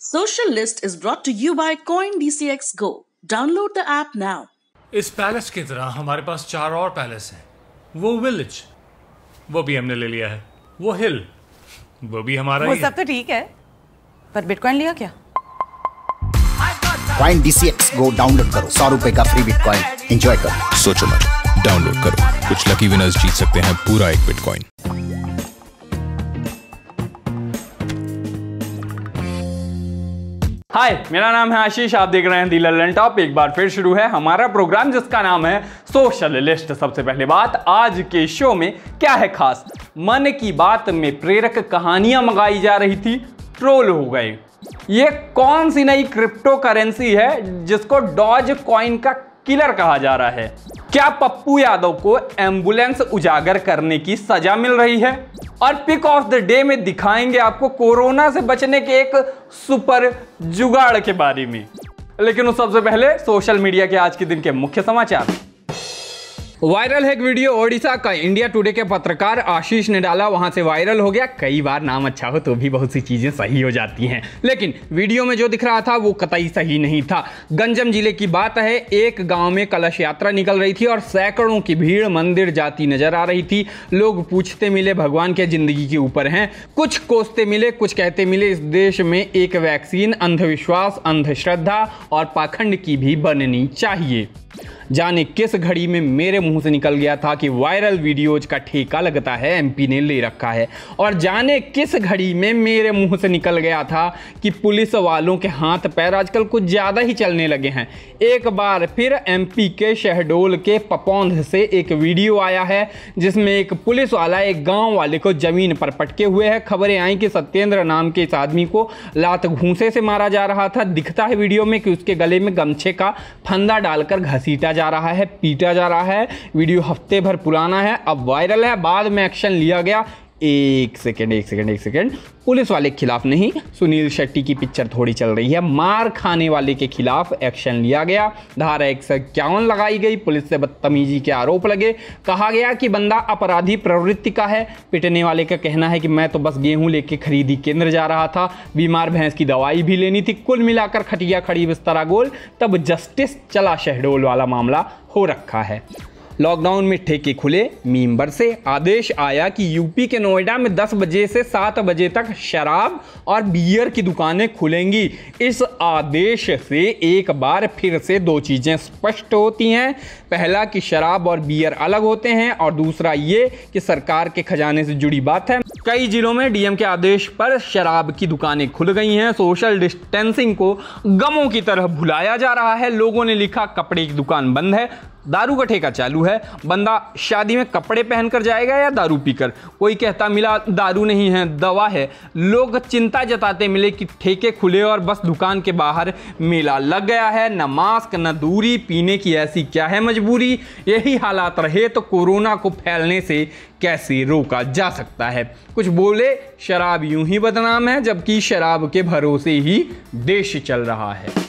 Social List is brought to you by CoinDCX Go. Download the app now. इस palace की तरह हमारे पास चार और पैलेस हैं वो विलेज वो भी हमने ले लिया है वो हिल वो भी हमारा वो सब तो ठीक है पर बिटकॉइन लिया क्या कॉइन डीसीएक्स गो डाउनलोड करो सौ रुपए का फ्री बिटकॉइन एंजॉय करो सोचो मत डाउनलोड करो कुछ लकी विनर्स जीत सकते हैं पूरा एक बिटकॉइन हाय मेरा नाम है आशीष आप देख रहे हैं दी ललन टॉप एक बार फिर शुरू है हमारा प्रोग्राम जिसका नाम है सोशलिस्ट सबसे पहले बात आज के शो में क्या है खास मन की बात में प्रेरक कहानियां मंगाई जा रही थी ट्रोल हो गए ये कौन सी नई क्रिप्टो करेंसी है जिसको डॉज कॉइन का किलर कहा जा रहा है क्या पप्पू यादव को एम्बुलेंस उजागर करने की सजा मिल रही है और पिक ऑफ द डे में दिखाएंगे आपको कोरोना से बचने के एक सुपर जुगाड़ के बारे में लेकिन उस सबसे पहले सोशल मीडिया के आज के दिन के मुख्य समाचार वायरल है एक वीडियो ओडिशा का इंडिया टुडे के पत्रकार आशीष ने डाला वहां से वायरल हो गया कई बार नाम अच्छा हो तो भी बहुत सी चीज़ें सही हो जाती हैं लेकिन वीडियो में जो दिख रहा था वो कतई सही नहीं था गंजम जिले की बात है एक गांव में कलश यात्रा निकल रही थी और सैकड़ों की भीड़ मंदिर जाती नजर आ रही थी लोग पूछते मिले भगवान के जिंदगी के ऊपर हैं कुछ कोसते मिले कुछ कहते मिले इस देश में एक वैक्सीन अंधविश्वास अंधश्रद्धा और पाखंड की भी बननी चाहिए जाने किस घड़ी में मेरे मुंह से निकल गया था कि वायरल वीडियोज का ठेका लगता है एमपी ने ले रखा है और जाने किस घड़ी में मेरे मुंह से निकल गया था कि पुलिस वालों के हाथ पैर आजकल कुछ ज़्यादा ही चलने लगे हैं एक बार फिर एमपी के शहडोल के पपौंध से एक वीडियो आया है जिसमें एक पुलिस वाला एक गाँव वाले को ज़मीन पर पटके हुए है खबरें आई कि सत्येंद्र नाम के इस आदमी को लात घूसे से मारा जा रहा था दिखता है वीडियो में कि उसके गले में गमछे का फंदा डालकर घसी सीटा जा रहा है पीटा जा रहा है वीडियो हफ्ते भर पुराना है अब वायरल है बाद में एक्शन लिया गया एक सेकेंड एक सेकेंड एक सेकेंड पुलिस वाले के खिलाफ नहीं सुनील शेट्टी की पिक्चर थोड़ी चल रही है मार खाने वाले के खिलाफ एक्शन लिया गया धारा एक सौ इक्यावन लगाई गई पुलिस से बदतमीजी के आरोप लगे कहा गया कि बंदा अपराधी प्रवृत्ति का है पिटने वाले का कहना है कि मैं तो बस गेहूं लेके खरीदी केंद्र जा रहा था बीमार भैंस की दवाई भी लेनी थी कुल मिलाकर खटिया खड़ी बिस्तरा गोल तब जस्टिस चला शहडोल वाला मामला हो रखा है लॉकडाउन में ठेके खुले मीम्बर से आदेश आया कि यूपी के नोएडा में 10 बजे से 7 बजे तक शराब और बियर की दुकानें खुलेंगी इस आदेश से एक बार फिर से दो चीज़ें स्पष्ट होती हैं पहला कि शराब और बियर अलग होते हैं और दूसरा ये कि सरकार के खजाने से जुड़ी बात है कई जिलों में डीएम के आदेश पर शराब की दुकानें खुल गई हैं सोशल डिस्टेंसिंग को गमों की तरह भुलाया जा रहा है लोगों ने लिखा कपड़े की दुकान बंद है दारू का ठेका चालू है बंदा शादी में कपड़े पहनकर जाएगा या दारू पीकर कोई कहता मिला दारू नहीं है दवा है लोग चिंता जताते मिले कि ठेके खुले और बस दुकान के बाहर मेला लग गया है न मास्क न दूरी पीने की ऐसी क्या है मजबूरी यही हालात रहे तो कोरोना को फैलने से कैसे रोका जा सकता है कुछ बोले शराब यूं ही बदनाम है जबकि शराब के भरोसे ही देश चल रहा है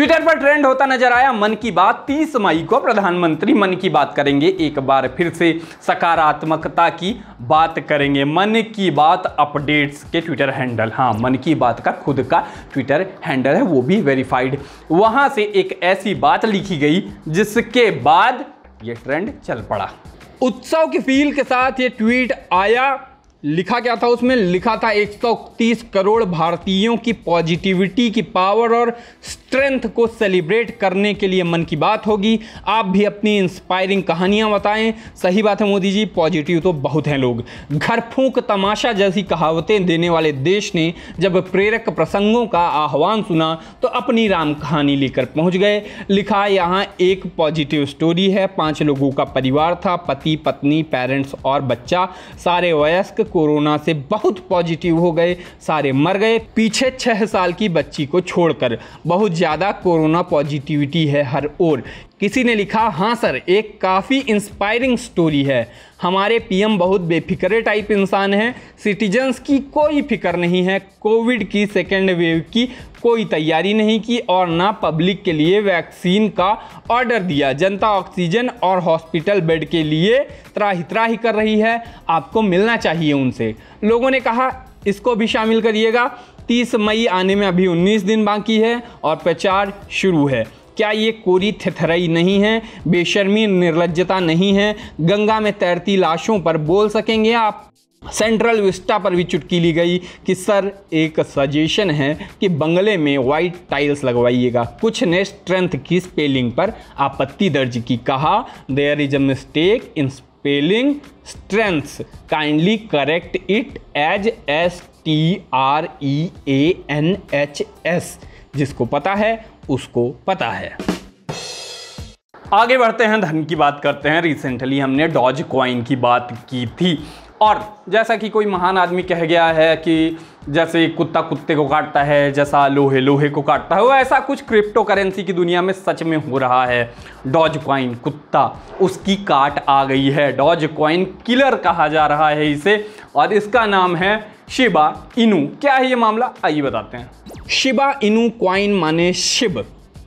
ट्विटर पर ट्रेंड होता नजर आया मन की बात 30 मई को प्रधानमंत्री मन की बात करेंगे एक बार फिर से सकारात्मकता की बात करेंगे मन की बात अपडेट्स के ट्विटर हैंडल हाँ मन की बात का खुद का ट्विटर हैंडल है वो भी वेरीफाइड वहां से एक ऐसी बात लिखी गई जिसके बाद ये ट्रेंड चल पड़ा उत्सव की फील के साथ ये ट्वीट आया लिखा क्या था उसमें लिखा था 130 करोड़ भारतीयों की पॉजिटिविटी की पावर और स्ट्रेंथ को सेलिब्रेट करने के लिए मन की बात होगी आप भी अपनी इंस्पायरिंग कहानियां बताएं सही बात है मोदी जी पॉजिटिव तो बहुत हैं लोग घर फूक तमाशा जैसी कहावतें देने वाले देश ने जब प्रेरक प्रसंगों का आह्वान सुना तो अपनी राम कहानी लेकर पहुँच गए लिखा यहाँ एक पॉजिटिव स्टोरी है पाँच लोगों का परिवार था पति पत्नी पेरेंट्स और बच्चा सारे वयस्क कोरोना से बहुत पॉजिटिव हो गए सारे मर गए पीछे छह साल की बच्ची को छोड़कर बहुत ज़्यादा कोरोना पॉजिटिविटी है हर ओर किसी ने लिखा हाँ सर एक काफ़ी इंस्पायरिंग स्टोरी है हमारे पीएम बहुत बेफिक्रे टाइप इंसान हैं सिटीजन्स की कोई फिक्र नहीं है कोविड की सेकेंड वेव की कोई तैयारी नहीं की और ना पब्लिक के लिए वैक्सीन का ऑर्डर दिया जनता ऑक्सीजन और हॉस्पिटल बेड के लिए त्राही त्राही कर रही है आपको मिलना चाहिए उनसे लोगों ने कहा इसको भी शामिल करिएगा 30 मई आने में अभी 19 दिन बाकी है और प्रचार शुरू है क्या ये कोरी थिथरई नहीं है बेशर्मी निर्लजता नहीं है गंगा में तैरती लाशों पर बोल सकेंगे आप सेंट्रल विस्टा पर भी चुटकी ली गई कि सर एक सजेशन है कि बंगले में वाइट टाइल्स लगवाइएगा कुछ ने स्ट्रेंथ की स्पेलिंग पर आपत्ति दर्ज की कहा there is a mistake in spelling strengths kindly correct it as S T R E A N H S जिसको पता है उसको पता है आगे बढ़ते हैं धन की बात करते हैं रिसेंटली हमने डॉज क्वाइन की बात की थी और जैसा कि कोई महान आदमी कह गया है कि जैसे कुत्ता कुत्ते को काटता है जैसा लोहे लोहे को काटता है वो ऐसा कुछ क्रिप्टो करेंसी की दुनिया में सच में हो रहा है डॉज क्वाइन कुत्ता उसकी काट आ गई है डॉज क्वाइन किलर कहा जा रहा है इसे और इसका नाम है शिबा इनू क्या है ये मामला आइए बताते हैं शिबा इनू क्वाइन माने शिब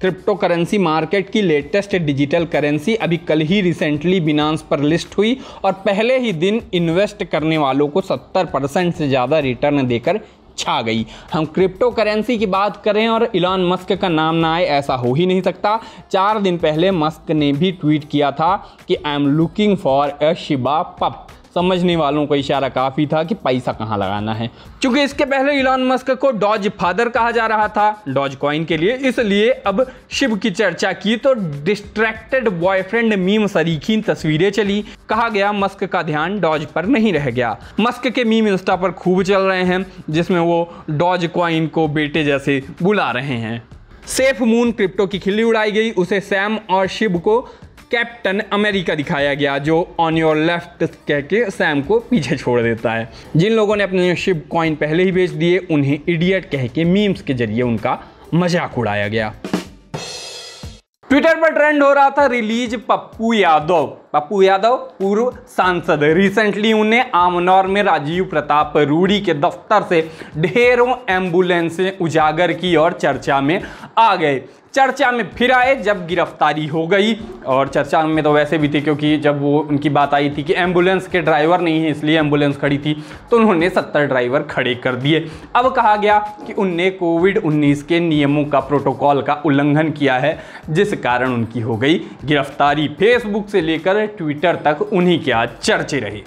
क्रिप्टो करेंसी मार्केट की लेटेस्ट डिजिटल करेंसी अभी कल ही रिसेंटली बिनांस पर लिस्ट हुई और पहले ही दिन इन्वेस्ट करने वालों को 70 परसेंट से ज़्यादा रिटर्न देकर छा गई हम क्रिप्टो करेंसी की बात करें और इलॉन मस्क का नाम ना आए ऐसा हो ही नहीं सकता चार दिन पहले मस्क ने भी ट्वीट किया था कि I am looking for a Shiba pup समझने वालों को इशारा काफ़ी था कि पैसा कहाँ लगाना है क्योंकि इसके पहले इलान मस्क को डॉज फादर कहा जा रहा था डॉज कॉइन के लिए इसलिए अब शिव की चर्चा की तो डिस्ट्रैक्टेड बॉयफ्रेंड मीम सरीखी तस्वीरें चली कहा गया मस्क का ध्यान डॉज पर नहीं रह गया मस्क के मीम इंस्टा पर खूब चल रहे हैं जिसमें वो डॉज कॉइन को बेटे जैसे बुला रहे हैं सेफ मून क्रिप्टो की खिल्ली उड़ाई गई उसे सैम और शिव को कैप्टन अमेरिका दिखाया गया जो ऑन योर लेफ्ट कह के सैम को पीछे छोड़ देता है जिन लोगों ने अपने शिप कॉइन पहले ही बेच दिए उन्हें इडियट कह के मीम्स के जरिए उनका मजाक उड़ाया गया ट्विटर पर ट्रेंड हो रहा था रिलीज पप्पू यादव पप्पू यादव पूर्व सांसद रिसेंटली उन्हें आमनौर में राजीव प्रताप रूढ़ी के दफ्तर से ढेरों एम्बुलेंसें उजागर की और चर्चा में आ गए चर्चा में फिर आए जब गिरफ्तारी हो गई और चर्चा में तो वैसे भी थे क्योंकि जब वो उनकी बात आई थी कि एम्बुलेंस के ड्राइवर नहीं है इसलिए एम्बुलेंस खड़ी थी तो उन्होंने सत्तर ड्राइवर खड़े कर दिए अब कहा गया कि उनने कोविड उन्नीस के नियमों का प्रोटोकॉल का उल्लंघन किया है जिस कारण उनकी हो गई गिरफ्तारी फेसबुक से लेकर ट्विटर तक उन्हीं के आज चर्चे रही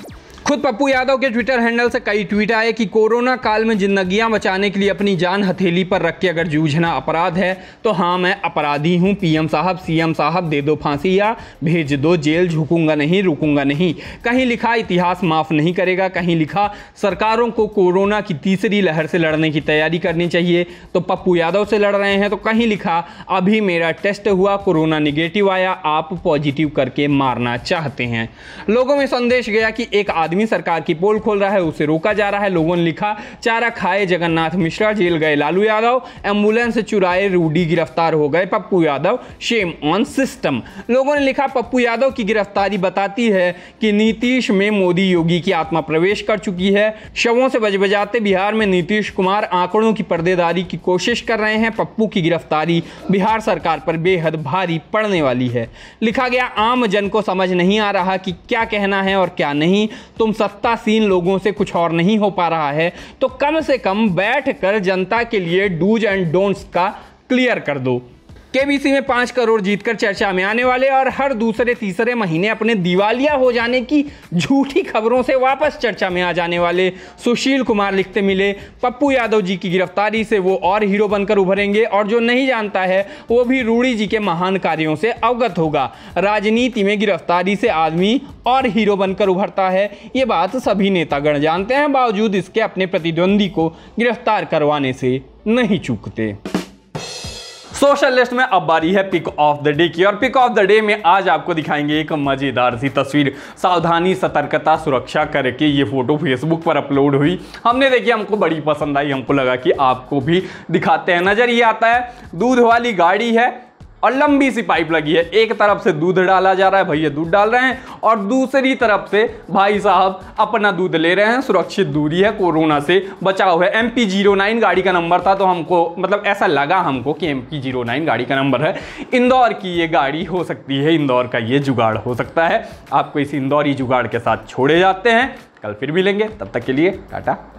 खुद पप्पू यादव के ट्विटर हैंडल से कई ट्वीट आए कि कोरोना काल में जिंदगियां बचाने के लिए अपनी जान हथेली पर रख के अगर जूझना अपराध है तो हाँ मैं अपराधी हूँ पीएम साहब सीएम साहब दे दो फांसी या भेज दो जेल झुकूंगा नहीं रुकूंगा नहीं कहीं लिखा इतिहास माफ़ नहीं करेगा कहीं लिखा सरकारों को कोरोना की तीसरी लहर से लड़ने की तैयारी करनी चाहिए तो पप्पू यादव से लड़ रहे हैं तो कहीं लिखा अभी मेरा टेस्ट हुआ कोरोना निगेटिव आया आप पॉजिटिव करके मारना चाहते हैं लोगों में संदेश गया कि एक आदमी आदमी सरकार की पोल खोल रहा है उसे रोका जा रहा है लोगों ने लिखा चारा खाए जगन्नाथ मिश्रा जेल गए लालू यादव एम्बुलेंस चुराए रूडी गिरफ्तार हो गए Pappu Yadav shame on system लोगों ने लिखा पप्पू यादव की गिरफ्तारी बताती है कि नीतीश में मोदी योगी की आत्मा प्रवेश कर चुकी है शवों से बज बजाते बिहार में नीतीश कुमार आंकड़ों की पर्देदारी की कोशिश कर रहे हैं पप्पू की गिरफ्तारी बिहार सरकार पर बेहद भारी पड़ने वाली है लिखा गया आम जन को समझ नहीं आ रहा कि क्या कहना है और क्या नहीं तो तुम सस्ता सीन लोगों से कुछ और नहीं हो पा रहा है तो कम से कम बैठ कर जनता के लिए डूज एंड डोंट्स का क्लियर कर दो केबीसी में पाँच करोड़ जीतकर चर्चा में आने वाले और हर दूसरे तीसरे महीने अपने दिवालिया हो जाने की झूठी खबरों से वापस चर्चा में आ जाने वाले सुशील कुमार लिखते मिले पप्पू यादव जी की गिरफ्तारी से वो और हीरो बनकर उभरेंगे और जो नहीं जानता है वो भी रूढ़ी जी के महान कार्यों से अवगत होगा राजनीति में गिरफ्तारी से आदमी और हीरो बनकर उभरता है ये बात सभी नेतागण जानते हैं बावजूद इसके अपने प्रतिद्वंदी को गिरफ्तार करवाने से नहीं चूकते सोशल लिस्ट में अब बारी है पिक ऑफ द डे की और पिक ऑफ द डे में आज आपको दिखाएंगे एक मजेदार सी तस्वीर सावधानी सतर्कता सुरक्षा करके ये फोटो फेसबुक पर अपलोड हुई हमने देखी हमको बड़ी पसंद आई हमको लगा कि आपको भी दिखाते हैं नज़र ये आता है दूध वाली गाड़ी है और लंबी सी पाइप लगी है एक तरफ से दूध डाला जा रहा है भैया दूध डाल रहे हैं और दूसरी तरफ से भाई साहब अपना दूध ले रहे हैं सुरक्षित दूरी है कोरोना से बचाव है एम पी जीरो नाइन गाड़ी का नंबर था तो हमको मतलब ऐसा लगा हमको कि एम पी जीरो नाइन गाड़ी का नंबर है इंदौर की ये गाड़ी हो सकती है इंदौर का ये जुगाड़ हो सकता है आपको इस इंदौरी जुगाड़ के साथ छोड़े जाते हैं कल फिर भी लेंगे तब तक के लिए टाटा